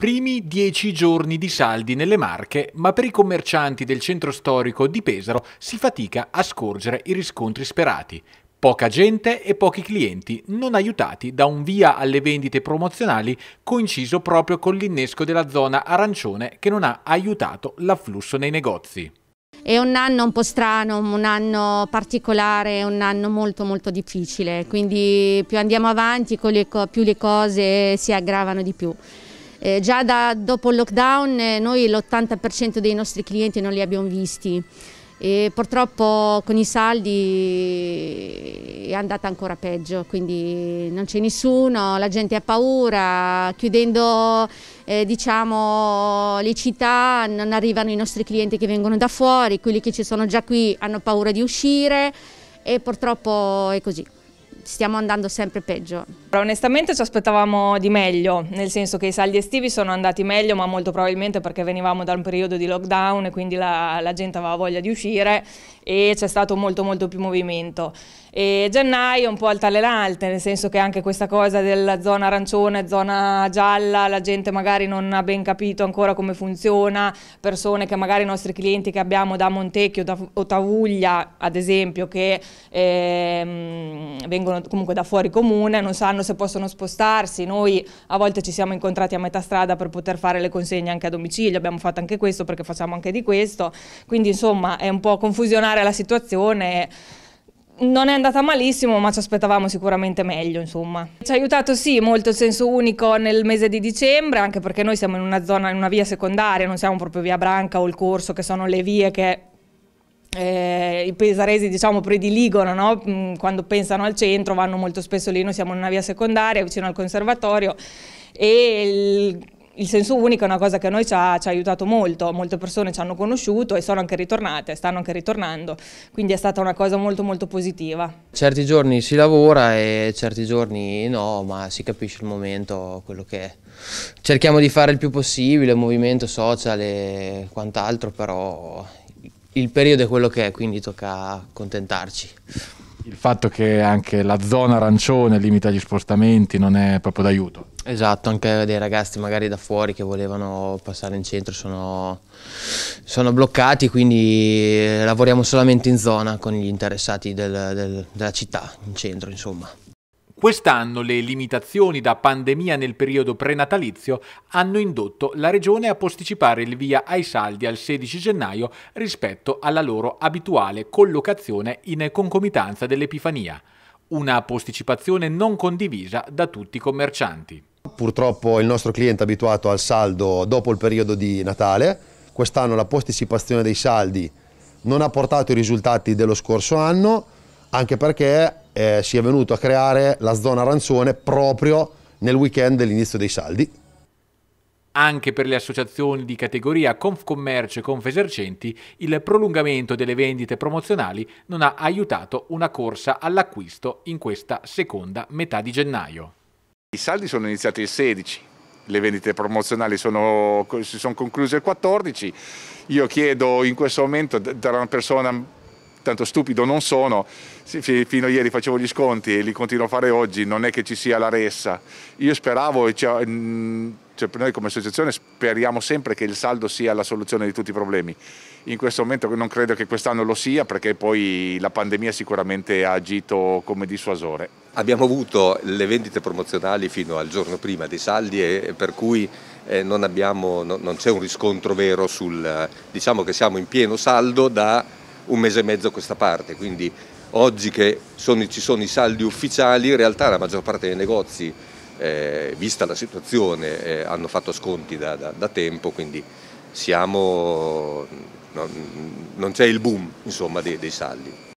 Primi 10 giorni di saldi nelle Marche, ma per i commercianti del centro storico di Pesaro si fatica a scorgere i riscontri sperati. Poca gente e pochi clienti, non aiutati da un via alle vendite promozionali coinciso proprio con l'innesco della zona arancione che non ha aiutato l'afflusso nei negozi. È un anno un po' strano, un anno particolare, un anno molto molto difficile, quindi più andiamo avanti più le cose si aggravano di più. Eh, già da, dopo il lockdown eh, noi l'80% dei nostri clienti non li abbiamo visti e purtroppo con i saldi eh, è andata ancora peggio, quindi non c'è nessuno, la gente ha paura, chiudendo eh, diciamo, le città non arrivano i nostri clienti che vengono da fuori, quelli che ci sono già qui hanno paura di uscire e purtroppo è così stiamo andando sempre peggio. Onestamente ci aspettavamo di meglio, nel senso che i saldi estivi sono andati meglio, ma molto probabilmente perché venivamo da un periodo di lockdown e quindi la, la gente aveva voglia di uscire e c'è stato molto molto più movimento. E gennaio un po' al l'alte, nel senso che anche questa cosa della zona arancione, zona gialla, la gente magari non ha ben capito ancora come funziona, persone che magari i nostri clienti che abbiamo da Montecchio o Tavuglia, ad esempio, che ehm, vengono arrivano comunque da fuori comune, non sanno se possono spostarsi, noi a volte ci siamo incontrati a metà strada per poter fare le consegne anche a domicilio, abbiamo fatto anche questo perché facciamo anche di questo, quindi insomma è un po' confusionare la situazione non è andata malissimo, ma ci aspettavamo sicuramente meglio, insomma. Ci ha aiutato sì molto il senso unico nel mese di dicembre, anche perché noi siamo in una zona, in una via secondaria, non siamo proprio via Branca o il corso, che sono le vie che eh, i pesaresi diciamo prediligono no? Mm, quando pensano al centro vanno molto spesso lì noi siamo in una via secondaria vicino al conservatorio e il, il senso unico è una cosa che a noi ci ha, ci ha, aiutato molto, molte persone ci hanno conosciuto e sono anche ritornate, stanno anche ritornando, quindi è stata una cosa molto molto positiva. Certi giorni si lavora e certi giorni no, ma si capisce il momento, quello che è. Cerchiamo di fare il più possibile, movimento social e quant'altro, però il periodo è quello che è, quindi tocca accontentarci. Il fatto che anche la zona arancione limita gli spostamenti non è proprio d'aiuto. Esatto, anche dei ragazzi magari da fuori che volevano passare in centro sono, sono bloccati, quindi eh, lavoriamo solamente in zona con gli interessati del, del, della città, in centro insomma. Quest'anno le limitazioni da pandemia nel periodo prenatalizio hanno indotto la Regione a posticipare il via ai saldi al 16 gennaio rispetto alla loro abituale collocazione in concomitanza dell'Epifania, una posticipazione non condivisa da tutti i commercianti. Purtroppo il nostro cliente è abituato al saldo dopo il periodo di Natale, quest'anno la posticipazione dei saldi non ha portato i risultati dello scorso anno, anche perché eh, si è venuto a creare la zona arancione proprio nel weekend dell'inizio dei saldi. Anche per le associazioni di categoria Confcommercio e Confesercenti, il prolungamento delle vendite promozionali non ha aiutato una corsa all'acquisto in questa seconda metà di gennaio. I saldi sono iniziati il 16, le vendite promozionali sono, si sono concluse il 14. Io chiedo in questo momento da una persona tanto stupido non sono, fino a ieri facevo gli sconti e li continuo a fare oggi, non è che ci sia la ressa. Io speravo, mm, cioè, noi come associazione speriamo sempre che il saldo sia la soluzione di tutti i problemi. In questo momento non credo che quest'anno lo sia perché poi la pandemia sicuramente ha agito come dissuasore. Abbiamo avuto le vendite promozionali fino al giorno prima dei saldi e per cui eh, non, abbiamo, non c'è un riscontro vero sul, diciamo che siamo in pieno saldo da un mese e mezzo a questa parte, quindi oggi che sono, ci sono i saldi ufficiali, in realtà la maggior parte dei negozi, eh, vista la situazione, eh, hanno fatto sconti da, da, da tempo, quindi siamo, no, non c'è il boom insomma, dei, dei saldi.